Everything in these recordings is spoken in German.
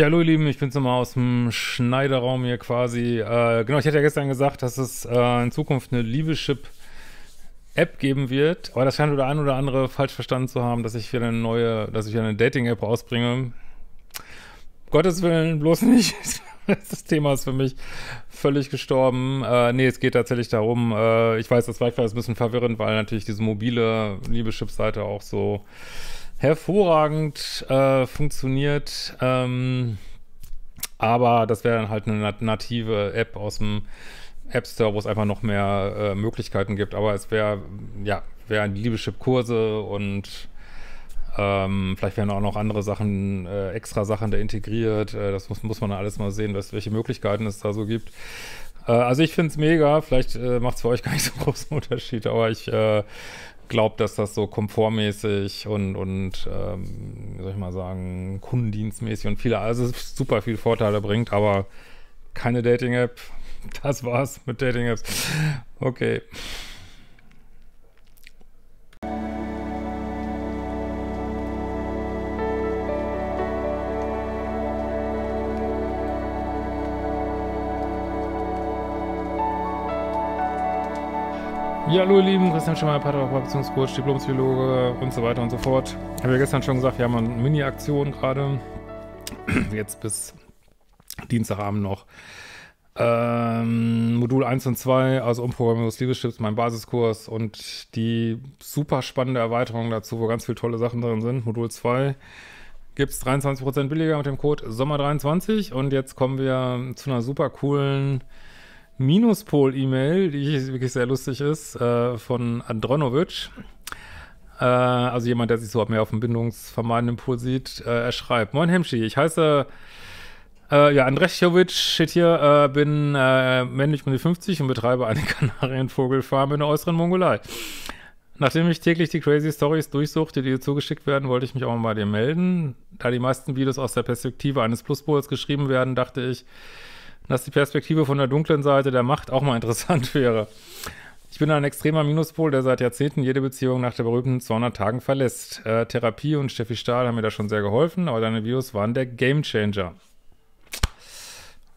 Ja, hallo ihr Lieben, ich bin's nochmal aus dem Schneiderraum hier quasi. Äh, genau, ich hatte ja gestern gesagt, dass es äh, in Zukunft eine Liebeschip-App geben wird, aber das scheint oder ein oder andere falsch verstanden zu haben, dass ich wieder eine neue, dass ich wieder eine Dating-App rausbringe. Gottes Willen, bloß nicht. das Thema ist für mich völlig gestorben. Äh, nee, es geht tatsächlich darum, äh, ich weiß, das war vielleicht ein bisschen verwirrend, weil natürlich diese mobile Liebeschip-Seite auch so hervorragend äh, funktioniert. Ähm, aber das wäre dann halt eine native App aus dem App Store, wo es einfach noch mehr äh, Möglichkeiten gibt. Aber es wäre, ja, wären Liebeschip-Kurse und ähm, vielleicht wären auch noch andere Sachen, äh, extra Sachen da integriert. Äh, das muss, muss man alles mal sehen, was, welche Möglichkeiten es da so gibt. Äh, also ich finde es mega. Vielleicht äh, macht es für euch gar nicht so großen Unterschied, aber ich äh, glaubt, dass das so komfortmäßig und, und ähm, wie soll ich mal sagen, kundendienstmäßig und viele, also super viele Vorteile bringt, aber keine Dating-App. Das war's mit Dating-Apps. Okay. Ja, hallo ihr Lieben, Christian Schemmer, Paarbeziehungscoach, Diplompsychologe und so weiter und so fort. Ich habe ja gestern schon gesagt, wir haben eine Mini-Aktion gerade. Jetzt bis Dienstagabend noch. Ähm, Modul 1 und 2, also Umprogrammierung des Liebeschips, mein Basiskurs und die super spannende Erweiterung dazu, wo ganz viele tolle Sachen drin sind. Modul 2 gibt es 23% billiger mit dem Code Sommer23 und jetzt kommen wir zu einer super coolen Minuspol-E-Mail, die wirklich sehr lustig ist, äh, von Andronovic. Äh, also jemand, der sich so mehr auf dem bindungsvermeidenden Pool sieht. Äh, er schreibt, Moin Hemschi, ich heiße... Äh, ja, Andrejovic steht hier, äh, bin äh, männlich mit 50 und betreibe eine Kanarienvogelfarm in der äußeren Mongolei. Nachdem ich täglich die Crazy Stories durchsuchte, die dir zugeschickt werden, wollte ich mich auch mal bei dir melden. Da die meisten Videos aus der Perspektive eines Pluspols geschrieben werden, dachte ich, dass die Perspektive von der dunklen Seite der Macht auch mal interessant wäre. Ich bin ein extremer Minuspol, der seit Jahrzehnten jede Beziehung nach der berühmten 200 Tagen verlässt. Äh, Therapie und Steffi Stahl haben mir da schon sehr geholfen, aber deine Videos waren der Gamechanger.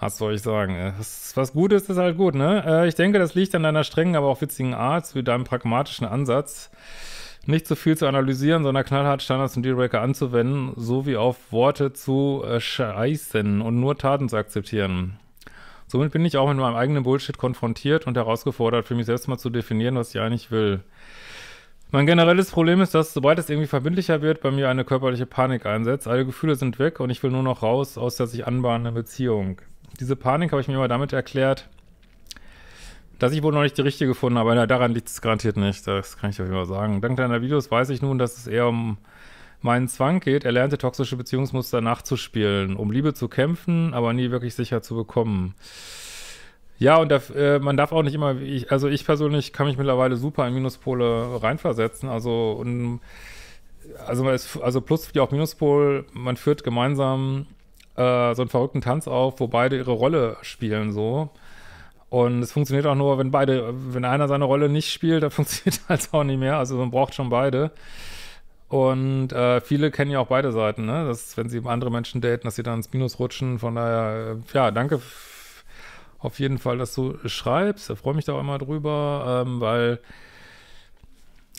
Was soll ich sagen? Was, äh, was gut ist, ist halt gut, ne? Äh, ich denke, das liegt an deiner strengen, aber auch witzigen Art, wie deinem pragmatischen Ansatz. Nicht zu so viel zu analysieren, sondern knallhart Standards und Dealbreaker anzuwenden, sowie auf Worte zu äh, scheißen und nur Taten zu akzeptieren. Somit bin ich auch mit meinem eigenen Bullshit konfrontiert und herausgefordert, für mich selbst mal zu definieren, was ich eigentlich will. Mein generelles Problem ist, dass sobald es irgendwie verbindlicher wird, bei mir eine körperliche Panik einsetzt. Alle Gefühle sind weg und ich will nur noch raus aus der sich anbahnenden Beziehung. Diese Panik habe ich mir immer damit erklärt, dass ich wohl noch nicht die richtige gefunden habe. Ja, daran liegt es garantiert nicht. Das kann ich euch immer sagen. Dank deiner Videos weiß ich nun, dass es eher um mein Zwang geht, er lernte toxische Beziehungsmuster nachzuspielen, um Liebe zu kämpfen, aber nie wirklich sicher zu bekommen. Ja, und da, äh, man darf auch nicht immer, ich, also ich persönlich kann mich mittlerweile super in Minuspole reinversetzen, also und also, ist, also Plus wie auch Minuspol, man führt gemeinsam äh, so einen verrückten Tanz auf, wo beide ihre Rolle spielen so. Und es funktioniert auch nur, wenn beide, wenn einer seine Rolle nicht spielt, dann funktioniert es halt auch nicht mehr. Also man braucht schon beide. Und äh, viele kennen ja auch beide Seiten, ne? Dass, wenn sie andere Menschen daten, dass sie dann ins Minus rutschen. Von daher, äh, ja, danke auf jeden Fall, dass du schreibst. Da freue mich da auch immer drüber, ähm, weil,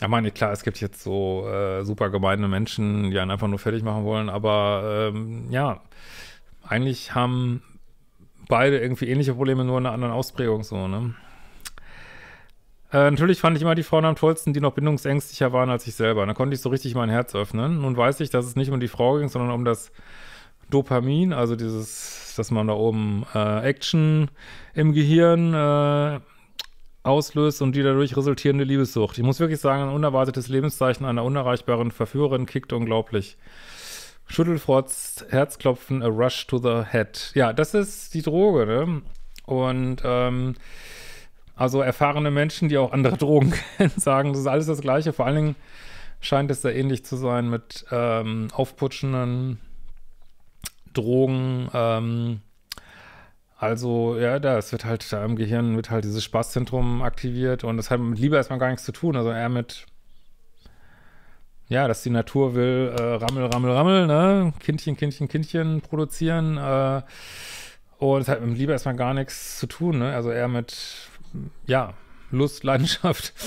ja, meine, klar, es gibt jetzt so äh, super gemeine Menschen, die einen einfach nur fertig machen wollen, aber ähm, ja, eigentlich haben beide irgendwie ähnliche Probleme, nur in einer anderen Ausprägung so, ne? Äh, natürlich fand ich immer die Frauen am tollsten, die noch bindungsängstlicher waren als ich selber. Da konnte ich so richtig mein Herz öffnen. Nun weiß ich, dass es nicht um die Frau ging, sondern um das Dopamin, also dieses, dass man da oben äh, Action im Gehirn äh, auslöst und die dadurch resultierende Liebessucht. Ich muss wirklich sagen, ein unerwartetes Lebenszeichen einer unerreichbaren Verführerin kickt unglaublich. Schüttelfrotz, Herzklopfen, a rush to the head. Ja, das ist die Droge, ne? Und ähm, also erfahrene Menschen, die auch andere Drogen kennen, sagen, das ist alles das Gleiche. Vor allen Dingen scheint es da ähnlich zu sein mit ähm, aufputschenden Drogen. Ähm, also, ja, da, es wird halt, da im Gehirn wird halt dieses Spaßzentrum aktiviert und das hat mit Liebe erstmal gar nichts zu tun, also eher mit, ja, dass die Natur will, äh, Rammel, Rammel, Rammel, ne, Kindchen, Kindchen, Kindchen produzieren, äh, und es hat mit Liebe erstmal gar nichts zu tun, ne, also eher mit ja, Lust, Leidenschaft.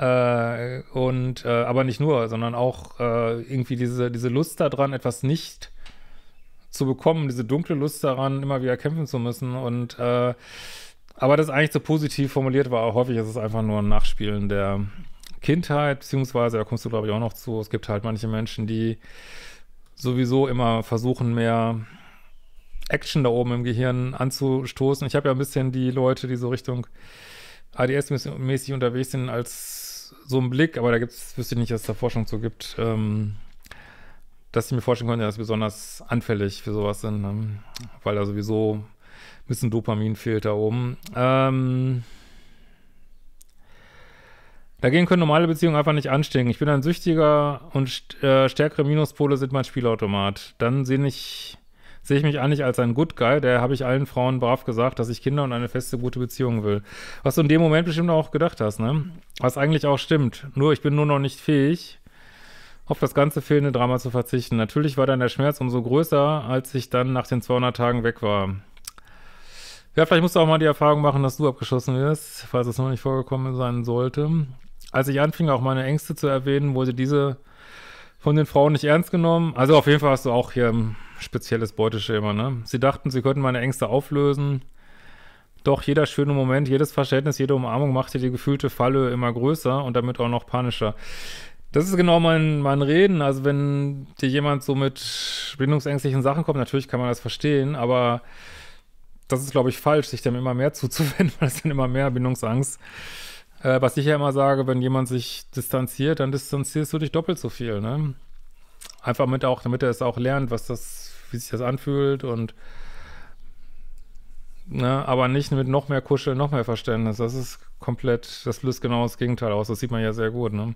Äh, und äh, aber nicht nur, sondern auch äh, irgendwie diese, diese Lust daran, etwas nicht zu bekommen, diese dunkle Lust daran, immer wieder kämpfen zu müssen. Und äh, aber das eigentlich so positiv formuliert war, häufig ist es einfach nur ein Nachspielen der Kindheit, beziehungsweise, da kommst du, glaube ich, auch noch zu, es gibt halt manche Menschen, die sowieso immer versuchen, mehr Action da oben im Gehirn anzustoßen. Ich habe ja ein bisschen die Leute, die so Richtung ADS-mäßig unterwegs sind, als so einen Blick, aber da gibt's, wüsste ich nicht, dass es da Forschung zu gibt, ähm, dass ich mir vorstellen könnte, dass wir besonders anfällig für sowas sind, ne? weil da sowieso ein bisschen Dopamin fehlt da oben. Ähm, Dagegen können normale Beziehungen einfach nicht anstecken. Ich bin ein Süchtiger und st äh, stärkere Minuspole sind mein Spielautomat. Dann sehe ich sehe ich mich eigentlich als ein Good Guy, der habe ich allen Frauen brav gesagt, dass ich Kinder und eine feste, gute Beziehung will. Was du in dem Moment bestimmt auch gedacht hast, ne? Was eigentlich auch stimmt. Nur, ich bin nur noch nicht fähig, auf das ganze fehlende Drama zu verzichten. Natürlich war dann der Schmerz umso größer, als ich dann nach den 200 Tagen weg war. Ja, vielleicht musst du auch mal die Erfahrung machen, dass du abgeschossen wirst, falls es noch nicht vorgekommen sein sollte. Als ich anfing, auch meine Ängste zu erwähnen, wurde diese von den Frauen nicht ernst genommen. Also auf jeden Fall hast du auch hier Spezielles Beuteschema, ne? Sie dachten, sie könnten meine Ängste auflösen. Doch jeder schöne Moment, jedes Verständnis, jede Umarmung machte die gefühlte Falle immer größer und damit auch noch panischer. Das ist genau mein, mein Reden. Also, wenn dir jemand so mit bindungsängstlichen Sachen kommt, natürlich kann man das verstehen, aber das ist, glaube ich, falsch, sich dem immer mehr zuzuwenden, weil es dann immer mehr Bindungsangst. Äh, was ich ja immer sage, wenn jemand sich distanziert, dann distanzierst du dich doppelt so viel, ne? Einfach mit auch, damit er es auch lernt, was das wie sich das anfühlt und ne, aber nicht mit noch mehr Kuscheln, noch mehr Verständnis. Das ist komplett, das löst genau das Gegenteil aus. Das sieht man ja sehr gut, ne?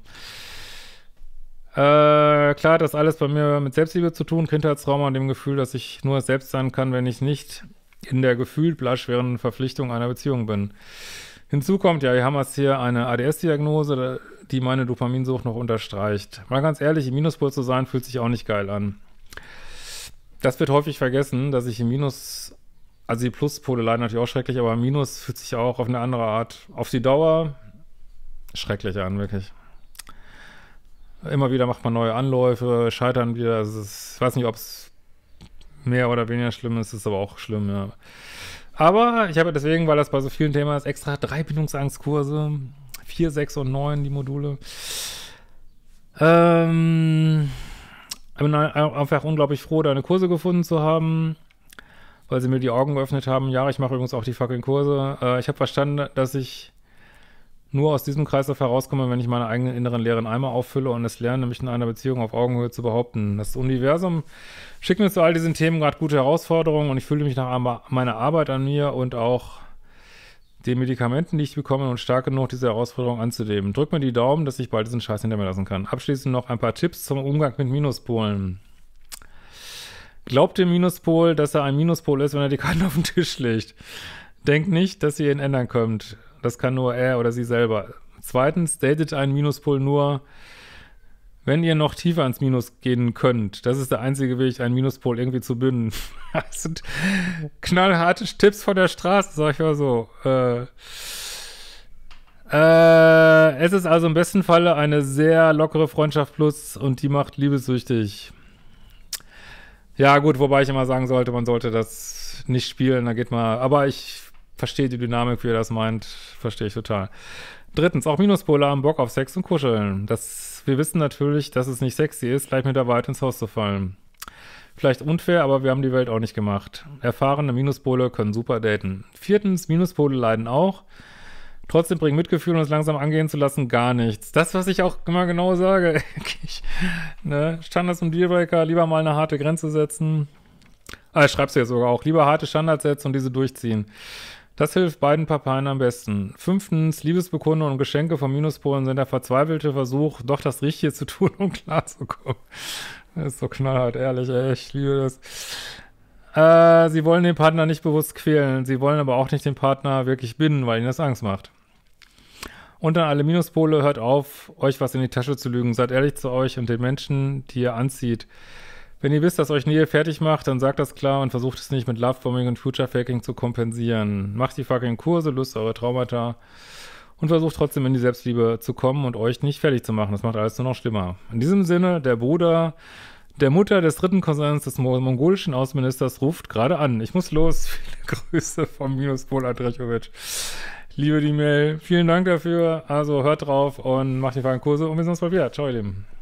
Äh, klar hat das alles bei mir mit Selbstliebe zu tun, Kindheitstrauma und dem Gefühl, dass ich nur selbst sein kann, wenn ich nicht in der gefühlt blaschweren Verpflichtung einer Beziehung bin. Hinzu kommt ja, wir haben jetzt hier eine ADS-Diagnose, die meine Dopaminsucht noch unterstreicht. Mal ganz ehrlich, im Minuspol zu sein, fühlt sich auch nicht geil an. Das wird häufig vergessen, dass ich im Minus, also die Pluspole leiden natürlich auch schrecklich, aber im Minus fühlt sich auch auf eine andere Art, auf die Dauer schrecklich an, wirklich. Immer wieder macht man neue Anläufe, scheitern wieder. Also ist, ich weiß nicht, ob es mehr oder weniger schlimm ist, ist aber auch schlimm, ja. Aber ich habe deswegen, weil das bei so vielen Themen ist, extra drei Bindungsangstkurse, Vier, sechs und neun, die Module. Ähm, ich bin einfach unglaublich froh, deine Kurse gefunden zu haben, weil sie mir die Augen geöffnet haben. Ja, ich mache übrigens auch die fucking Kurse. Äh, ich habe verstanden, dass ich nur aus diesem Kreislauf herauskomme, wenn ich meine eigenen inneren leeren Eimer auffülle und es lerne, mich in einer Beziehung auf Augenhöhe zu behaupten. Das Universum schickt mir zu all diesen Themen gerade gute Herausforderungen und ich fühle mich nach meiner Arbeit an mir und auch den Medikamenten, nicht bekommen und stark genug, diese Herausforderung anzunehmen. Drück mir die Daumen, dass ich bald diesen Scheiß hinter mir lassen kann. Abschließend noch ein paar Tipps zum Umgang mit Minuspolen. Glaubt dem Minuspol, dass er ein Minuspol ist, wenn er die Karten auf den Tisch legt. Denkt nicht, dass ihr ihn ändern könnt. Das kann nur er oder sie selber. Zweitens, datet einen Minuspol nur, wenn ihr noch tiefer ans Minus gehen könnt, das ist der einzige Weg, einen Minuspol irgendwie zu binden. das sind knallharte Tipps von der Straße, sag ich mal so. Äh, äh, es ist also im besten Falle eine sehr lockere Freundschaft plus und die macht liebessüchtig. Ja, gut, wobei ich immer sagen sollte, man sollte das nicht spielen, da geht mal. Aber ich verstehe die Dynamik, wie ihr das meint, verstehe ich total. Drittens, auch Minuspolar haben Bock auf Sex und Kuscheln. Das wir wissen natürlich, dass es nicht sexy ist, gleich mit der Wahrheit ins Haus zu fallen. Vielleicht unfair, aber wir haben die Welt auch nicht gemacht. Erfahrene Minuspole können super daten. Viertens, Minuspole leiden auch. Trotzdem bringen Mitgefühl und es langsam angehen zu lassen gar nichts. Das, was ich auch immer genau sage. ich, ne? Standards und Dealbreaker, lieber mal eine harte Grenze setzen. Ah, ich schreib's ja sogar auch. Lieber harte Standards setzen und diese durchziehen. Das hilft beiden Parteien am besten. Fünftens, Liebesbekunde und Geschenke von Minuspolen sind der verzweifelte Versuch, doch das Richtige zu tun, um klarzukommen. Das ist so knallhart, ehrlich, ey, ich liebe das. Äh, sie wollen den Partner nicht bewusst quälen, sie wollen aber auch nicht den Partner wirklich binden, weil ihnen das Angst macht. Und dann alle Minuspole, hört auf, euch was in die Tasche zu lügen. Seid ehrlich zu euch und den Menschen, die ihr anzieht. Wenn ihr wisst, dass euch Nähe fertig macht, dann sagt das klar und versucht es nicht mit Lovebombing und Future-Faking zu kompensieren. Macht die fucking Kurse, löst eure Traumata und versucht trotzdem in die Selbstliebe zu kommen und euch nicht fertig zu machen. Das macht alles nur noch schlimmer. In diesem Sinne, der Bruder der Mutter des dritten Konsens des mongolischen Außenministers ruft gerade an. Ich muss los. Viele Grüße von Minuspol Adrechovic. Liebe die Mail. Vielen Dank dafür. Also hört drauf und macht die Fragen Kurse und wir sehen uns bald wieder. Ciao, ihr Lieben.